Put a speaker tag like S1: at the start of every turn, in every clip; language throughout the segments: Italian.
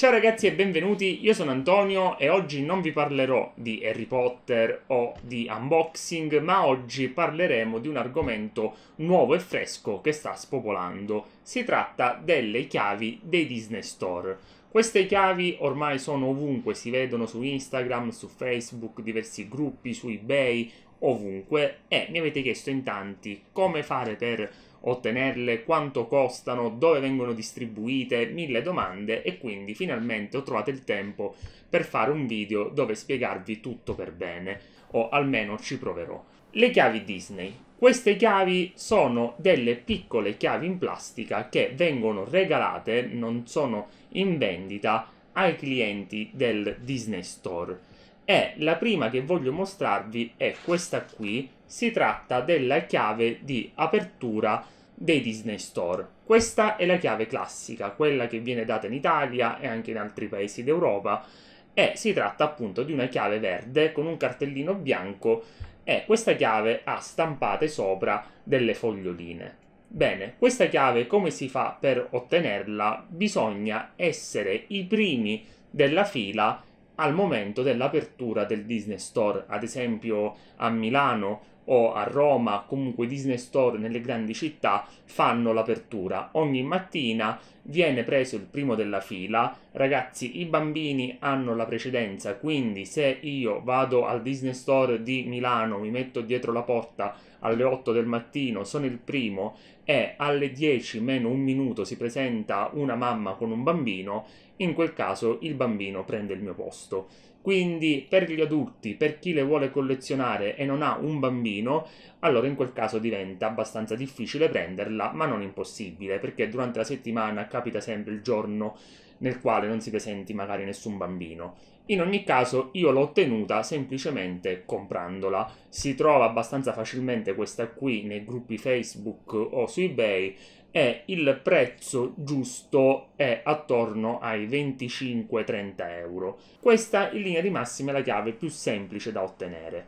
S1: Ciao ragazzi e benvenuti, io sono Antonio e oggi non vi parlerò di Harry Potter o di unboxing, ma oggi parleremo di un argomento nuovo e fresco che sta spopolando. Si tratta delle chiavi dei Disney Store. Queste chiavi ormai sono ovunque, si vedono su Instagram, su Facebook, diversi gruppi, su eBay, ovunque e mi avete chiesto in tanti come fare per ottenerle, quanto costano, dove vengono distribuite, mille domande e quindi finalmente ho trovato il tempo per fare un video dove spiegarvi tutto per bene, o almeno ci proverò. Le chiavi Disney. Queste chiavi sono delle piccole chiavi in plastica che vengono regalate, non sono in vendita, ai clienti del Disney Store e la prima che voglio mostrarvi è questa qui, si tratta della chiave di apertura dei Disney Store. Questa è la chiave classica, quella che viene data in Italia e anche in altri paesi d'Europa e si tratta appunto di una chiave verde con un cartellino bianco e questa chiave ha stampate sopra delle foglioline. Bene, questa chiave come si fa per ottenerla? Bisogna essere i primi della fila al momento dell'apertura del Disney Store, ad esempio a Milano o a Roma, comunque Disney Store nelle grandi città fanno l'apertura. Ogni mattina viene preso il primo della fila. Ragazzi, i bambini hanno la precedenza, quindi se io vado al Disney Store di Milano, mi metto dietro la porta alle 8 del mattino, sono il primo e alle 10 meno un minuto si presenta una mamma con un bambino, in quel caso il bambino prende il mio posto. Quindi per gli adulti, per chi le vuole collezionare e non ha un bambino, allora in quel caso diventa abbastanza difficile prenderla, ma non impossibile, perché durante la settimana capita sempre il giorno nel quale non si presenti magari nessun bambino. In ogni caso io l'ho ottenuta semplicemente comprandola. Si trova abbastanza facilmente questa qui nei gruppi Facebook o su eBay e il prezzo giusto è attorno ai 25-30 euro. Questa in linea di massima è la chiave più semplice da ottenere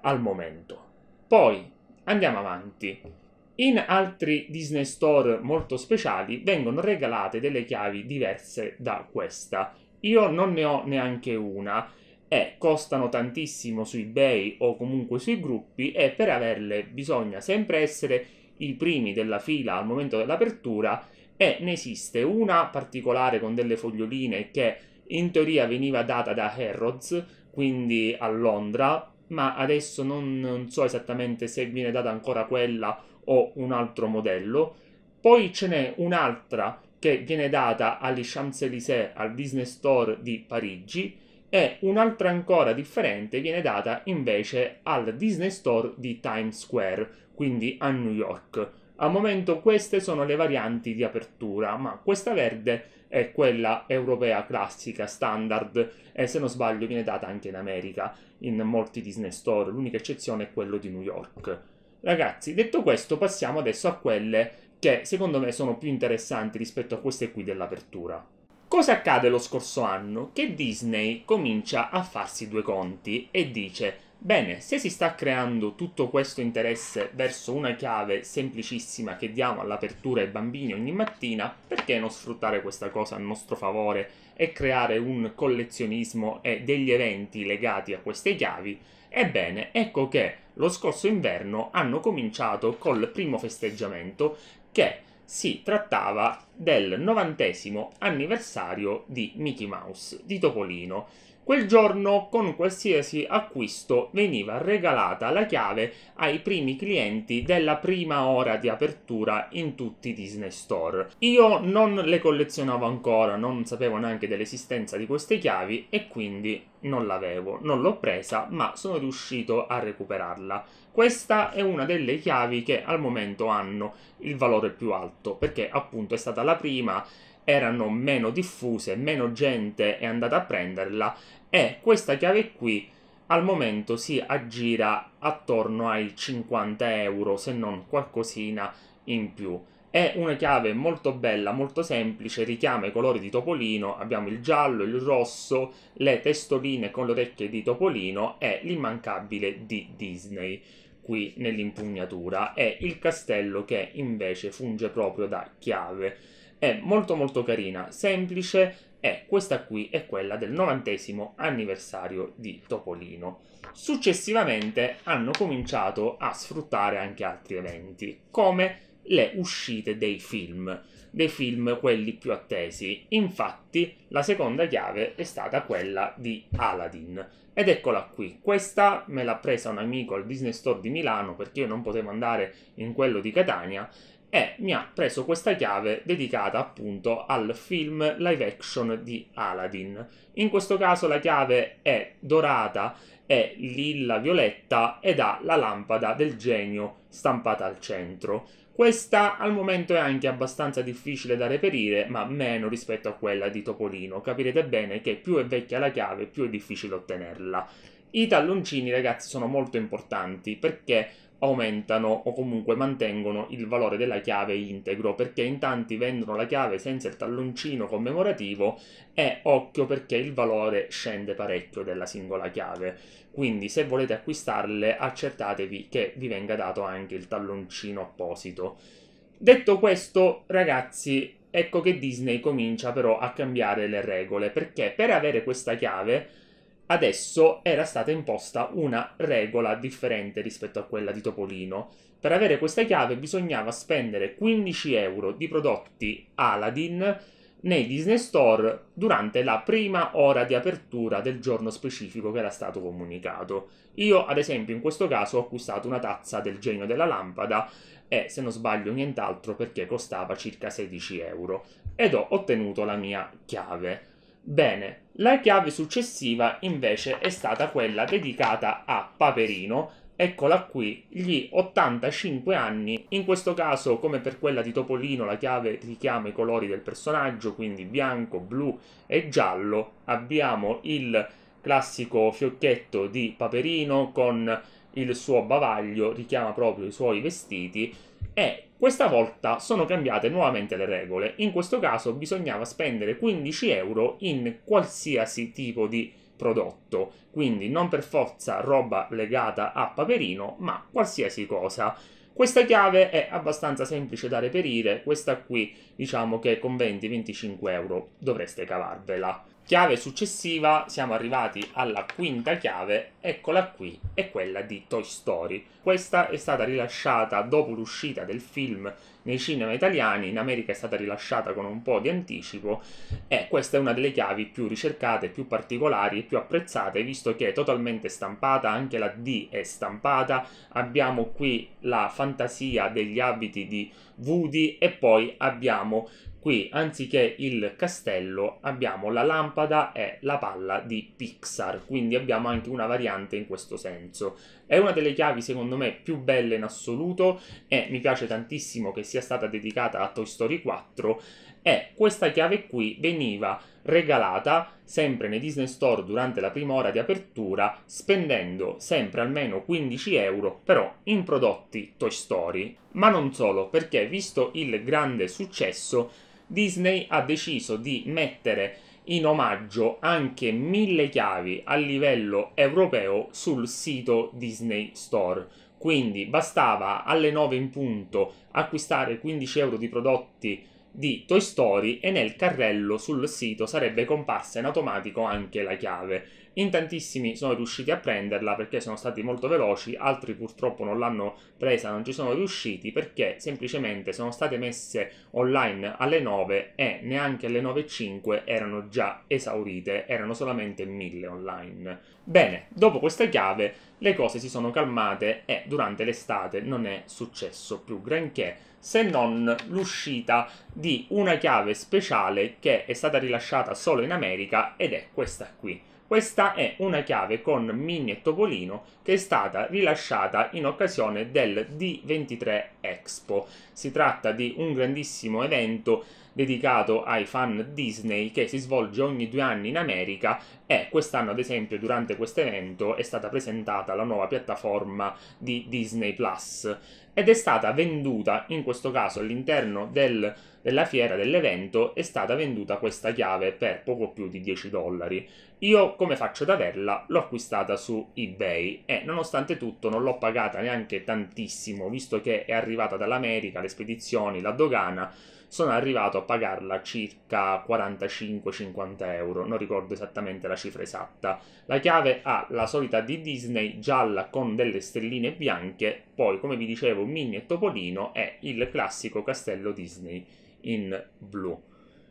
S1: al momento. Poi andiamo avanti. In altri Disney Store molto speciali vengono regalate delle chiavi diverse da questa. Io non ne ho neanche una e eh, costano tantissimo su eBay o comunque sui gruppi e per averle bisogna sempre essere i primi della fila al momento dell'apertura e ne esiste una particolare con delle foglioline che in teoria veniva data da Harrods, quindi a Londra, ma adesso non, non so esattamente se viene data ancora quella o un altro modello. Poi ce n'è un'altra che viene data agli Champs-Élysées, al Disney Store di Parigi, e un'altra ancora differente viene data invece al Disney Store di Times Square, quindi a New York. Al momento queste sono le varianti di apertura, ma questa verde è quella europea classica, standard, e se non sbaglio viene data anche in America, in molti Disney Store, l'unica eccezione è quello di New York. Ragazzi, detto questo, passiamo adesso a quelle che secondo me sono più interessanti rispetto a queste qui dell'apertura. Cosa accade lo scorso anno? Che Disney comincia a farsi due conti e dice Bene, se si sta creando tutto questo interesse verso una chiave semplicissima che diamo all'apertura ai bambini ogni mattina, perché non sfruttare questa cosa a nostro favore e creare un collezionismo e degli eventi legati a queste chiavi? Ebbene, ecco che lo scorso inverno hanno cominciato col primo festeggiamento che si trattava del novantesimo anniversario di Mickey Mouse, di Topolino. Quel giorno con qualsiasi acquisto veniva regalata la chiave ai primi clienti della prima ora di apertura in tutti i Disney Store. Io non le collezionavo ancora, non sapevo neanche dell'esistenza di queste chiavi e quindi non l'avevo, non l'ho presa, ma sono riuscito a recuperarla. Questa è una delle chiavi che al momento hanno il valore più alto, perché appunto è stata la prima erano meno diffuse, meno gente è andata a prenderla e questa chiave qui al momento si aggira attorno ai 50 euro se non qualcosina in più. È una chiave molto bella, molto semplice, richiama i colori di Topolino, abbiamo il giallo, il rosso, le testoline con le orecchie di Topolino e l'immancabile di Disney qui nell'impugnatura e il castello che invece funge proprio da chiave è molto molto carina, semplice e questa qui è quella del 90 anniversario di Topolino. Successivamente hanno cominciato a sfruttare anche altri eventi, come le uscite dei film, dei film quelli più attesi. Infatti, la seconda chiave è stata quella di Aladdin. Ed eccola qui, questa me l'ha presa un amico al Disney Store di Milano perché io non potevo andare in quello di Catania e mi ha preso questa chiave dedicata appunto al film live action di Aladdin. In questo caso la chiave è dorata, è lilla violetta ed ha la lampada del genio stampata al centro. Questa al momento è anche abbastanza difficile da reperire, ma meno rispetto a quella di Topolino. Capirete bene che più è vecchia la chiave, più è difficile ottenerla. I talloncini, ragazzi, sono molto importanti perché aumentano o comunque mantengono il valore della chiave integro perché in tanti vendono la chiave senza il talloncino commemorativo e occhio perché il valore scende parecchio della singola chiave quindi se volete acquistarle accertatevi che vi venga dato anche il talloncino apposito detto questo ragazzi ecco che Disney comincia però a cambiare le regole perché per avere questa chiave adesso era stata imposta una regola differente rispetto a quella di Topolino. Per avere questa chiave bisognava spendere 15 euro di prodotti Aladdin nei Disney Store durante la prima ora di apertura del giorno specifico che era stato comunicato. Io, ad esempio, in questo caso ho acquistato una tazza del genio della lampada e, se non sbaglio, nient'altro perché costava circa 16 euro ed ho ottenuto la mia chiave. Bene, la chiave successiva invece è stata quella dedicata a Paperino, eccola qui, gli 85 anni, in questo caso come per quella di Topolino la chiave richiama i colori del personaggio, quindi bianco, blu e giallo, abbiamo il classico fiocchetto di Paperino con il suo bavaglio, richiama proprio i suoi vestiti e questa volta sono cambiate nuovamente le regole. In questo caso bisognava spendere 15 euro in qualsiasi tipo di prodotto, quindi non per forza roba legata a Paperino, ma qualsiasi cosa. Questa chiave è abbastanza semplice da reperire, questa qui diciamo che con 20-25 euro dovreste cavarvela. Chiave successiva, siamo arrivati alla quinta chiave, eccola qui, è quella di Toy Story. Questa è stata rilasciata dopo l'uscita del film nei cinema italiani, in America è stata rilasciata con un po' di anticipo e questa è una delle chiavi più ricercate, più particolari e più apprezzate, visto che è totalmente stampata, anche la D è stampata, abbiamo qui la fantasia degli abiti di Woody e poi abbiamo qui anziché il castello abbiamo la lampada e la palla di Pixar, quindi abbiamo anche una variante in questo senso. È una delle chiavi secondo me più belle in assoluto e mi piace tantissimo che sia stata dedicata a Toy Story 4 e questa chiave qui veniva regalata sempre nei Disney Store durante la prima ora di apertura spendendo sempre almeno 15 euro però in prodotti Toy Story. Ma non solo perché visto il grande successo Disney ha deciso di mettere in omaggio anche mille chiavi a livello europeo sul sito Disney Store. Quindi bastava alle 9 in punto acquistare 15 euro di prodotti di Toy Story e nel carrello sul sito sarebbe comparsa in automatico anche la chiave. In tantissimi sono riusciti a prenderla perché sono stati molto veloci, altri purtroppo non l'hanno presa, non ci sono riusciti perché semplicemente sono state messe online alle 9 e neanche alle 9.05 erano già esaurite, erano solamente 1000 online. Bene, dopo questa chiave le cose si sono calmate e durante l'estate non è successo più granché se non l'uscita di una chiave speciale che è stata rilasciata solo in America ed è questa qui. Questa è una chiave con Mini e Topolino che è stata rilasciata in occasione del D23 Expo. Si tratta di un grandissimo evento dedicato ai fan Disney che si svolge ogni due anni in America e quest'anno ad esempio durante questo evento è stata presentata la nuova piattaforma di Disney Plus ed è stata venduta in questo caso all'interno del, della fiera dell'evento è stata venduta questa chiave per poco più di 10 dollari io come faccio ad averla l'ho acquistata su ebay e nonostante tutto non l'ho pagata neanche tantissimo visto che è arrivata dall'America le spedizioni la dogana sono arrivato a pagarla circa 45-50 euro, non ricordo esattamente la cifra esatta. La chiave ha la solita di Disney gialla con delle stelline bianche, poi come vi dicevo Minnie e Topolino e il classico castello Disney in blu.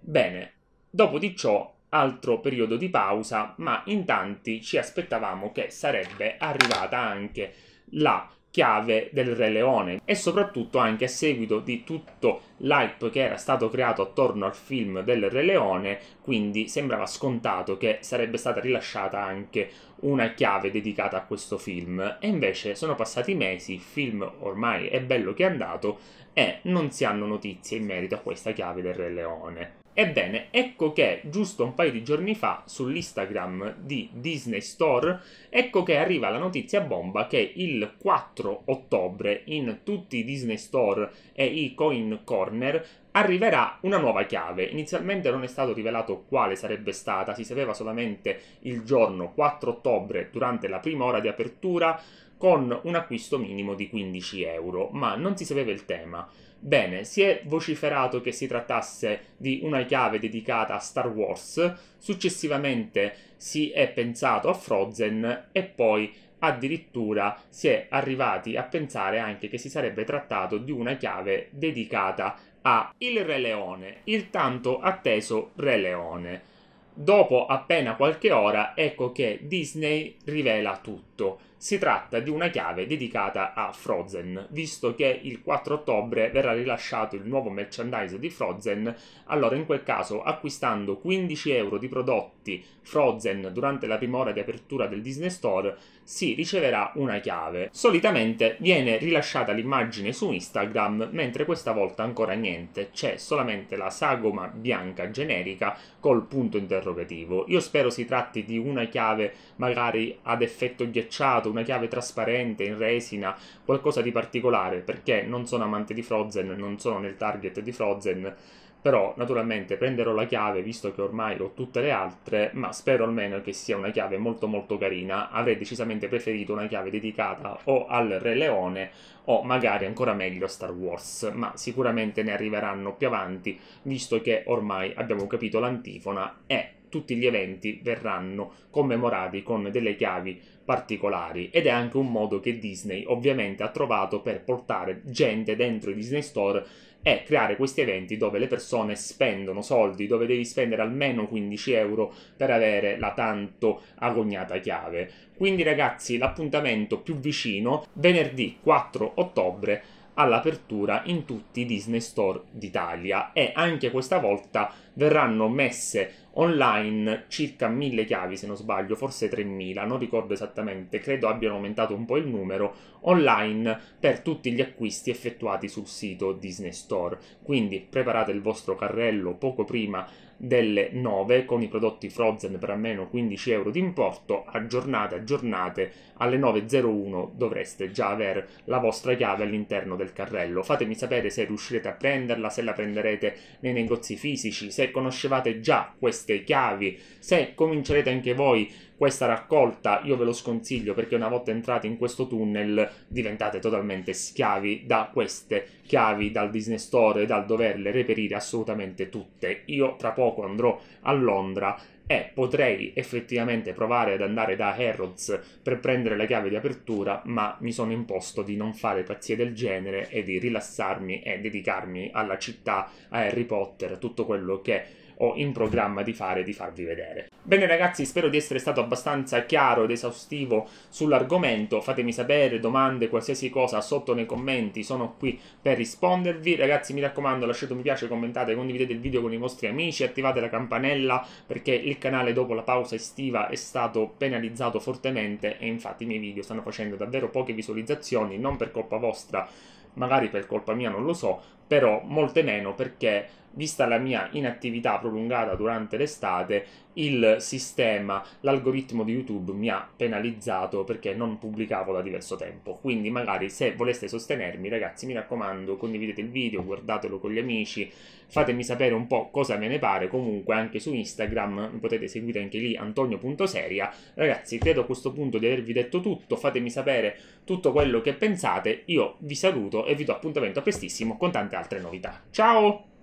S1: Bene, dopo di ciò altro periodo di pausa, ma in tanti ci aspettavamo che sarebbe arrivata anche la chiave del Re Leone e soprattutto anche a seguito di tutto l'hype che era stato creato attorno al film del Re Leone, quindi sembrava scontato che sarebbe stata rilasciata anche una chiave dedicata a questo film. E invece sono passati mesi, il film ormai è bello che è andato e non si hanno notizie in merito a questa chiave del Re Leone. Ebbene, ecco che giusto un paio di giorni fa sull'Instagram di Disney Store, ecco che arriva la notizia bomba che il 4 ottobre in tutti i Disney Store e i Coin Corner arriverà una nuova chiave. Inizialmente non è stato rivelato quale sarebbe stata, si sapeva solamente il giorno 4 ottobre durante la prima ora di apertura con un acquisto minimo di 15 euro, ma non si sapeva il tema. Bene, si è vociferato che si trattasse di una chiave dedicata a Star Wars, successivamente si è pensato a Frozen e poi addirittura si è arrivati a pensare anche che si sarebbe trattato di una chiave dedicata a Il Re Leone, il tanto atteso Re Leone. Dopo appena qualche ora ecco che Disney rivela tutto tutto, si tratta di una chiave dedicata a Frozen, visto che il 4 ottobre verrà rilasciato il nuovo merchandise di Frozen, allora in quel caso acquistando 15 euro di prodotti Frozen durante la prima ora di apertura del Disney Store si riceverà una chiave. Solitamente viene rilasciata l'immagine su Instagram, mentre questa volta ancora niente, c'è solamente la sagoma bianca generica col punto interrogativo. Io spero si tratti di una chiave magari ad effetto ghiacciato intrecciato, una chiave trasparente in resina, qualcosa di particolare, perché non sono amante di Frozen, non sono nel target di Frozen però naturalmente prenderò la chiave visto che ormai ho tutte le altre, ma spero almeno che sia una chiave molto molto carina, avrei decisamente preferito una chiave dedicata o al Re Leone o magari ancora meglio a Star Wars, ma sicuramente ne arriveranno più avanti visto che ormai abbiamo capito l'antifona e tutti gli eventi verranno commemorati con delle chiavi particolari ed è anche un modo che Disney ovviamente ha trovato per portare gente dentro i Disney Store è creare questi eventi dove le persone spendono soldi, dove devi spendere almeno 15 euro per avere la tanto agognata chiave. Quindi ragazzi, l'appuntamento più vicino venerdì 4 ottobre all'apertura in tutti i Disney Store d'Italia e anche questa volta verranno messe online circa 1000 chiavi se non sbaglio, forse 3000, non ricordo esattamente, credo abbiano aumentato un po' il numero online per tutti gli acquisti effettuati sul sito Disney Store. Quindi preparate il vostro carrello poco prima delle 9 con i prodotti Frozen per almeno 15 euro di importo, aggiornate, aggiornate, alle 9.01 dovreste già avere la vostra chiave all'interno del carrello. Fatemi sapere se riuscirete a prenderla, se la prenderete nei negozi fisici, se conoscevate già queste chiavi, se comincerete anche voi questa raccolta io ve lo sconsiglio perché una volta entrati in questo tunnel diventate totalmente schiavi da queste chiavi, dal Disney Store e dal doverle reperire assolutamente tutte. Io tra poco andrò a Londra e potrei effettivamente provare ad andare da Harrods per prendere la chiave di apertura, ma mi sono imposto di non fare pazzie del genere e di rilassarmi e dedicarmi alla città, a Harry Potter, tutto quello che ho in programma di fare e di farvi vedere. Bene ragazzi, spero di essere stato abbastanza chiaro ed esaustivo sull'argomento, fatemi sapere domande, qualsiasi cosa sotto nei commenti, sono qui per rispondervi. Ragazzi mi raccomando lasciate un mi piace, commentate, condividete il video con i vostri amici, attivate la campanella perché il canale dopo la pausa estiva è stato penalizzato fortemente e infatti i miei video stanno facendo davvero poche visualizzazioni, non per colpa vostra, magari per colpa mia non lo so, però molte meno perché vista la mia inattività prolungata durante l'estate, il sistema, l'algoritmo di YouTube mi ha penalizzato perché non pubblicavo da diverso tempo. Quindi magari se voleste sostenermi, ragazzi, mi raccomando, condividete il video, guardatelo con gli amici, fatemi sapere un po' cosa me ne pare. Comunque anche su Instagram potete seguire anche lì antonio.seria. Ragazzi, credo a questo punto di avervi detto tutto, fatemi sapere tutto quello che pensate. Io vi saluto e vi do appuntamento prestissimo con tante altre novità. Ciao!